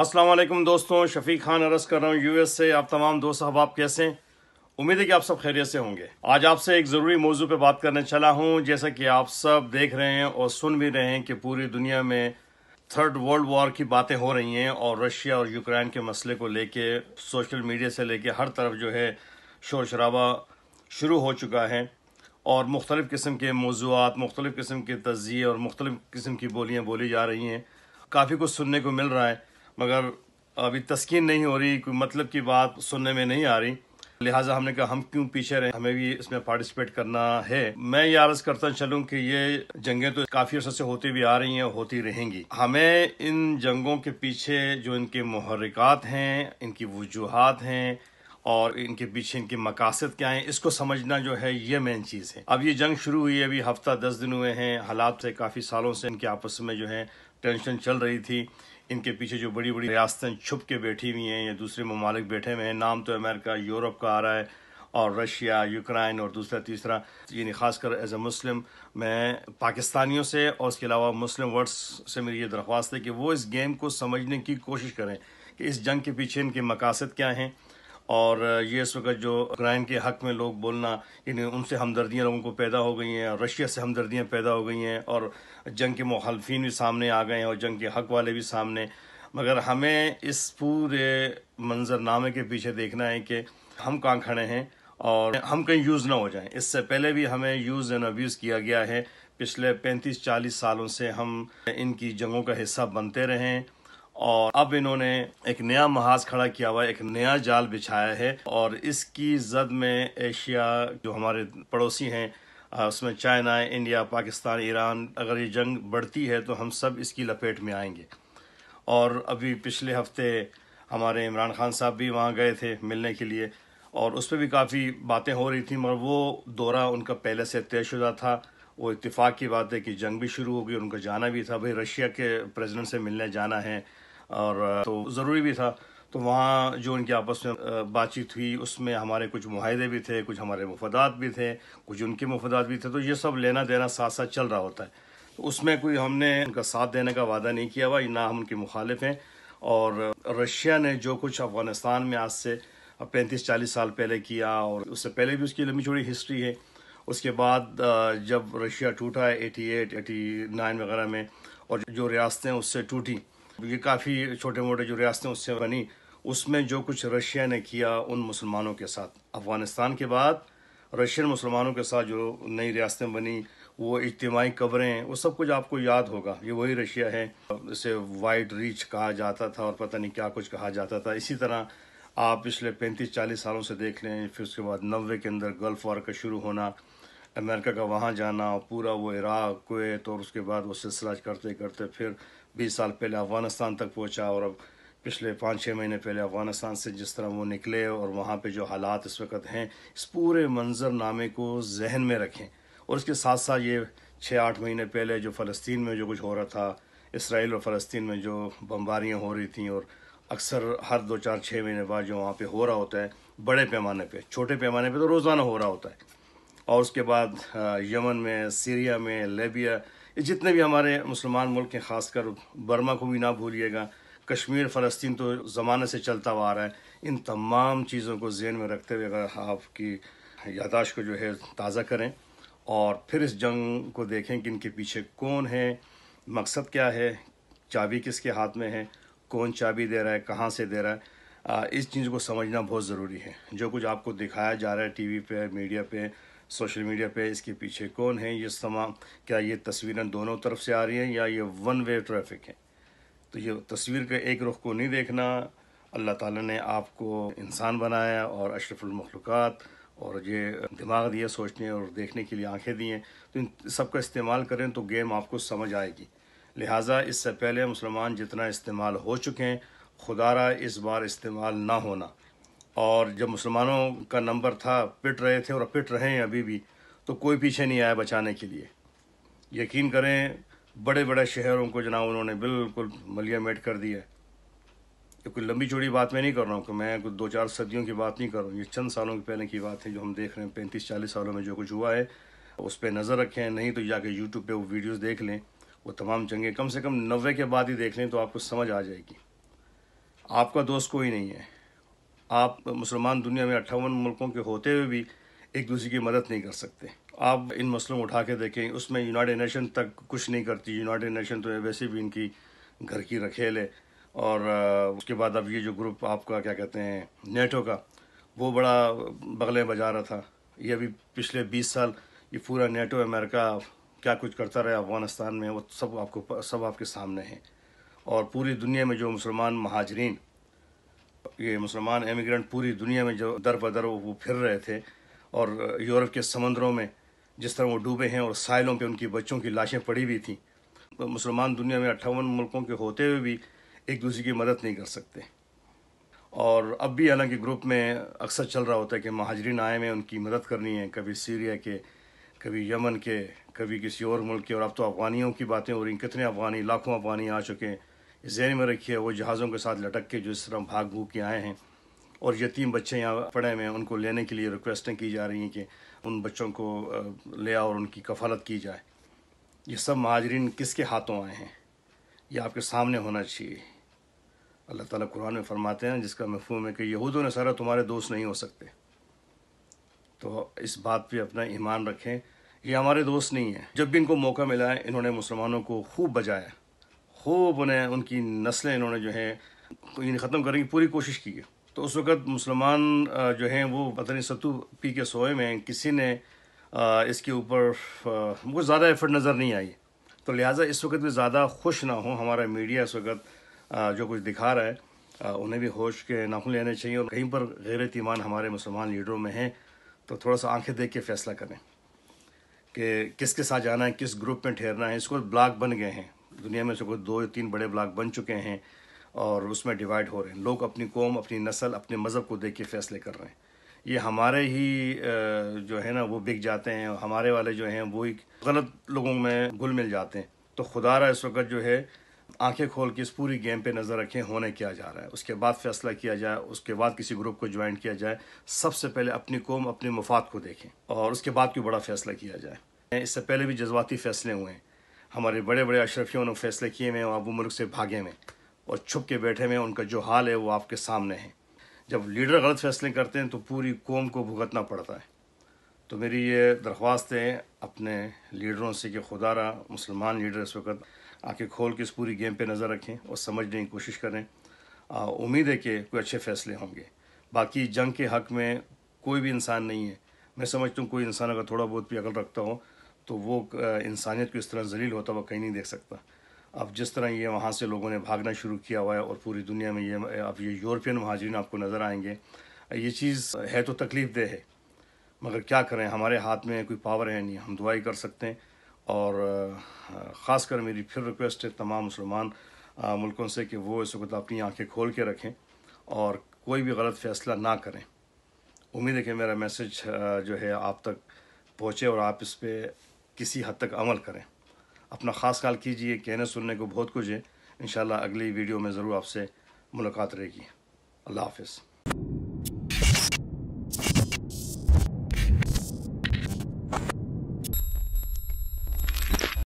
असलम दोस्तों शफी खान अरस कर रहा हूँ यूएस से आप तमाम दोस्त अहबाब कैसे हैं उम्मीद है कि आप सब खैरियत से होंगे आज आपसे एक ज़रूरी मौजू पर बात करने चला हूँ जैसा कि आप सब देख रहे हैं और सुन भी रहे हैं कि पूरी दुनिया में थर्ड वर्ल्ड वॉर की बातें हो रही हैं और रशिया और यूक्रेन के मसले को लेके सोशल मीडिया से लेके हर तरफ जो है शोर शराबा शुरू हो चुका है और मुख्तलिफ़ किस्म के मौजूद मुख्तलिफ़ किस्म के तजिए और मुख्तलिफ़ किस्म की बोलियाँ बोली जा रही हैं काफ़ी कुछ सुनने को मिल रहा है मगर अभी तस्किन नहीं हो रही कोई मतलब की बात सुनने में नहीं आ रही लिहाजा हमने कहा हम क्यों पीछे रहे हमें भी इसमें पार्टिसिपेट करना है मैं ये आरज करता चलूँ कि ये जंगें तो काफी अर्से से होती भी आ रही हैं होती रहेंगी हमें इन जंगों के पीछे जो इनके महरक़ात हैं इनकी वजूहत हैं और इनके पीछे इनके मकासद क्या हैं इसको समझना जो है ये मेन चीज़ है अब ये जंग शुरू हुई है अभी हफ्ता दस दिन हुए हैं हालात से काफ़ी सालों से इनके आपस में जो है टेंशन चल रही थी इनके पीछे जो बड़ी बड़ी रियासतें छुप के बैठी हुई हैं या दूसरे ममालिक बैठे हुए हैं नाम तो अमेरिका यूरोप का आ रहा है और रशिया यूक्रेन और दूसरा तीसरा यानी ख़ासकर एज ए मुस्लिम मैं पाकिस्तानियों से और उसके अलावा मुस्लिम वर्ड्स से मेरी ये दरख्वास्त है कि वो इस गेम को समझने की कोशिश करें कि इस जंग के पीछे इनके मकासद क्या हैं और ये इस वक्त जो यूक्राइन के हक में लोग बोलना इन उनसे हमदर्दियाँ लोगों को पैदा हो गई हैं रशिया से हमदर्दियाँ पैदा हो गई हैं और जंग के मुखालफी भी सामने आ गए हैं और जंग के हक वाले भी सामने मगर हमें इस पूरे मंजरनामे के पीछे देखना है कि हम कहाँ खड़े हैं और हम कहीं यूज़ ना हो जाएं इससे पहले भी हमें यूज़ एंड अब्यूज़ किया गया है पिछले 35-40 सालों से हम इनकी जंगों का हिस्सा बनते रहें और अब इन्होंने एक नया महाज खड़ा किया हुआ है एक नया जाल बिछाया है और इसकी जद में एशिया जो हमारे पड़ोसी हैं उसमें चाइना इंडिया पाकिस्तान ईरान अगर ये जंग बढ़ती है तो हम सब इसकी लपेट में आएंगे और अभी पिछले हफ्ते हमारे इमरान खान साहब भी वहाँ गए थे मिलने के लिए और उस पर भी काफ़ी बातें हो रही थी मगर वो दौरा उनका पहले से तयशुदा था वो इत्तेफाक की बात है कि जंग भी शुरू हो गई उनका जाना भी था भाई रशिया के प्रेसिडेंट से मिलने जाना है और तो ज़रूरी भी था तो वहाँ जो उनकी आपस में बातचीत हुई उसमें हमारे कुछ माहदे भी थे कुछ हमारे मफदात भी थे कुछ उनके मफदात भी थे तो ये सब लेना देना साथ साथ चल रहा होता है तो उसमें कोई हमने उनका साथ देने का वादा नहीं किया हुआ ना हम उनके मुखालिफ हैं और रशिया ने जो कुछ अफगानिस्तान में आज से पैंतीस चालीस साल पहले किया और उससे पहले भी उसकी लंबी छोड़ी हिस्ट्री है उसके बाद जब रशिया टूटा है एटी एट एटी नाइन वगैरह में और जो रियासतें उससे टूटी ये काफ़ी छोटे मोटे जो रियासतें उससे बनी उसमें जो कुछ रशिया ने किया उन मुसलमानों के साथ अफगानिस्तान के बाद रशियन मुसलमानों के साथ जो नई रियासतें बनी वो इज्तमाही कबरें वो सब कुछ आपको याद होगा ये वही रशिया है इसे वाइड रीच कहा जाता था और पता नहीं क्या कुछ कहा जाता था इसी तरह आप पिछले पैंतीस चालीस सालों से देख लें फिर उसके बाद नब्बे के अंदर गल्फ वार का शुरू होना अमेरिका का वहाँ जाना पूरा वो इराक कुवैत और उसके बाद वो सिलसिला करते करते फिर बीस साल पहले अफ़गानिस्तान तक पहुँचा और अब पिछले पाँच छः महीने पहले अफ़गानिस्तान से जिस तरह वो निकले और वहाँ पे जो हालात इस वक्त हैं इस पूरे मंजरनामे को जहन में रखें और इसके साथ साथ ये छः आठ महीने पहले जो फ़लस्तीन में जो कुछ हो रहा था इसराइल और फ़लस्तीन में जो बम्बारियाँ हो रही थी और अक्सर हर दो चार छः महीने बाद जो वहाँ पर हो रहा होता है बड़े पैमाने पर छोटे पैमाने पर तो रोज़ाना हो रहा होता है और उसके बाद यमन में सीरिया में लेबिया ये जितने भी हमारे मुसलमान मुल्क हैं ख़ासकर बर्मा को भी ना भूलिएगा कश्मीर फ़लस्तीन तो ज़माने से चलता हुआ आ रहा है इन तमाम चीज़ों को जेन में रखते हुए अगर आपकी यादाश्त को जो है ताज़ा करें और फिर इस जंग को देखें कि इनके पीछे कौन है मकसद क्या है चाबी किसके हाथ में है कौन चाबी दे रहा है कहाँ से दे रहा है आ, इस चीज़ को समझना बहुत ज़रूरी है जो कुछ आपको दिखाया जा रहा है टीवी पे मीडिया पे सोशल मीडिया पे इसके पीछे कौन है ये तमाम क्या ये तस्वीरें दोनों तरफ से आ रही हैं या ये वन वे ट्रैफिक है तो ये तस्वीर का एक रुख को नहीं देखना अल्लाह ताला ने आपको इंसान बनाया और अशरफुलमखलूक़ात और ये दिमाग दिया सोचने और देखने के लिए आंखें दी हैं तो इन सब का इस्तेमाल करें तो गेम आपको समझ आएगी लिहाजा इससे पहले मुसलमान जितना इस्तेमाल हो चुके हैं खुदारा इस बार इस्तेमाल ना होना और जब मुसलमानों का नंबर था पिट रहे थे और पिट रहे हैं अभी भी तो कोई पीछे नहीं आया बचाने के लिए यकीन करें बड़े बड़े शहरों को जनाब उन्होंने बिल्कुल मलिया मेट कर दिया ये कोई लंबी चौड़ी बात मैं नहीं कर रहा हूँ कि मैं कुछ दो चार सदियों की बात नहीं कर रहा हूँ ये चंद सालों के पहले की बात है जो हम देख रहे हैं पैंतीस चालीस सालों में जो कुछ हुआ है उस पर नज़र रखें नहीं तो जाके यूट्यूब पर वो वीडियोज़ देख लें वो तमाम चंगे कम से कम नब्बे के बाद ही देख लें तो आपको समझ आ जाएगी आपका दोस्त कोई नहीं है आप मुसलमान दुनिया में अट्ठावन मुल्कों के होते हुए भी एक दूसरे की मदद नहीं कर सकते आप इन मसलों को उठा के देखें उसमें यूनाइटेड नेशन तक कुछ नहीं करती यूनाइटेड नेशन तो वैसे भी इनकी घर की रखेल है और उसके बाद अब ये जो ग्रुप आपका क्या कहते हैं नेटो का वो बड़ा बगले बजा रहा था ये अभी पिछले 20 साल ये पूरा नेटो अमेरिका क्या कुछ करता रहा अफ़गानिस्तान में वो सब आपको सब आपके सामने हैं और पूरी दुनिया में जो मुसलमान महाजरीन ये मुसलमान एमिग्रेंट पूरी दुनिया में जो दर बदर वो फिर रहे थे और यूरोप के समंदरों में जिस तरह वो डूबे हैं और साइलों पे उनकी बच्चों की लाशें पड़ी हुई थी मुसलमान दुनिया में अट्ठावन मुल्कों के होते हुए भी एक दूसरे की मदद नहीं कर सकते और अब भी हालांकि ग्रुप में अक्सर चल रहा होता है कि महाजरीन आए में उनकी मदद करनी है कभी सीरिया के कभी यमन के कभी किसी और मुल्क के और अब तो अफगानियों की बातें हो रही कितने अफगानी लाखों अफगानी आ चुके हैं जहन में रखिए वो जहाज़ों के साथ लटक के जो इस तरह भाग भूक के आए हैं और यतीम बच्चे यहाँ पड़े हुए हैं उनको लेने के लिए रिक्वेस्टें की जा रही हैं कि उन बच्चों को ले आओ और उनकी कफालत की जाए ये सब महाजरीन किसके हाथों आए हैं ये आपके सामने होना चाहिए अल्लाह ताला कुरान में फरमाते हैं जिसका मफहूम है कि यहूद ने सारा तुम्हारे दोस्त नहीं हो सकते तो इस बात पे अपना ईमान रखें ये हमारे दोस्त नहीं हैं जब भी इनको मौका मिला है इन्होंने मुसलमानों को खूब बजाया खूब उन्हें उनकी नस्लें इन्होंने जो है ख़त्म करने की पूरी कोशिश की है तो उस वक़्त मुसलमान जो हैं वो पतनी सत्तू पी के सोए में किसी ने इसके ऊपर मुझे ज़्यादा एफर्ट नज़र नहीं आई तो लिहाजा इस वक्त भी ज़्यादा खुश ना हो हमारा मीडिया इस वक्त जो कुछ दिखा रहा है उन्हें भी होश के नाखून लेने चाहिए और कहीं पर गैरत ईमान हमारे मुसलमान लीडरों में हैं तो थोड़ा सा आंखें देख के फैसला करें कि किसके साथ जाना है किस ग्रुप में ठहरना है इसको ब्लॉक बन गए हैं दुनिया में से कोई दो या तीन बड़े ब्लॉक बन चुके हैं और उसमें डिवाइड हो रहे हैं लोग अपनी कौम अपनी नस्ल अपने मज़हब को देख के फैसले कर रहे हैं ये हमारे ही जो है ना वो बिक जाते हैं हमारे वाले जो हैं वो ही गलत लोगों में घुल मिल जाते हैं तो खुदा रहा इस वक्त जो है आंखें खोल के इस पूरी गेम पे नज़र रखें होने क्या जा रहा है उसके बाद फैसला किया जाए उसके बाद किसी ग्रुप को ज्वाइन किया जाए सबसे पहले अपनी कौम अपने मफाद को देखें और उसके बाद कोई बड़ा फैसला किया जाए इससे पहले भी जज्बाती फैसले हुए हैं हमारे बड़े बड़े अशरफियों ने फैसले किए हुए अबू मुल्क से भागे में और छुप के बैठे में उनका जो हाल है वो आपके सामने है जब लीडर गलत फैसले करते हैं तो पूरी कौम को भुगतना पड़ता है तो मेरी ये दरख्वास्त है अपने लीडरों से कि खुदारा मुसलमान लीडर इस वक्त आके खोल के इस पूरी गेम पे नज़र रखें और समझने की कोशिश करें उम्मीद है कि कोई अच्छे फैसले होंगे बाकी जंग के हक़ में कोई भी इंसान नहीं है मैं समझता हूँ कोई इंसान अगर थोड़ा बहुत भी अकल रखता हो तो वो इंसानियत को इस तरह जलील होता हुआ कहीं नहीं देख सकता अब जिस तरह ये वहाँ से लोगों ने भागना शुरू किया हुआ है और पूरी दुनिया में ये अब ये यूरोपियन महाजरीन आपको नज़र आएंगे ये चीज़ है तो तकलीफ दे है मगर क्या करें हमारे हाथ में कोई पावर है नहीं हम दुआई कर सकते हैं और ख़ास कर मेरी फिर रिक्वेस्ट है तमाम मुसलमान मुल्कों से कि वो इस वक्त अपनी आंखें खोल के रखें और कोई भी गलत फ़ैसला ना करें उम्मीद है कि मेरा मैसेज जो है आप तक पहुँचे और आप इस पर किसी हद तक अमल करें अपना ख़ास ख्याल कीजिए कहने सुनने को बहुत कुछ है इन अगली वीडियो में ज़रूर आपसे मुलाकात रहेगी अल्लाह हाफिज़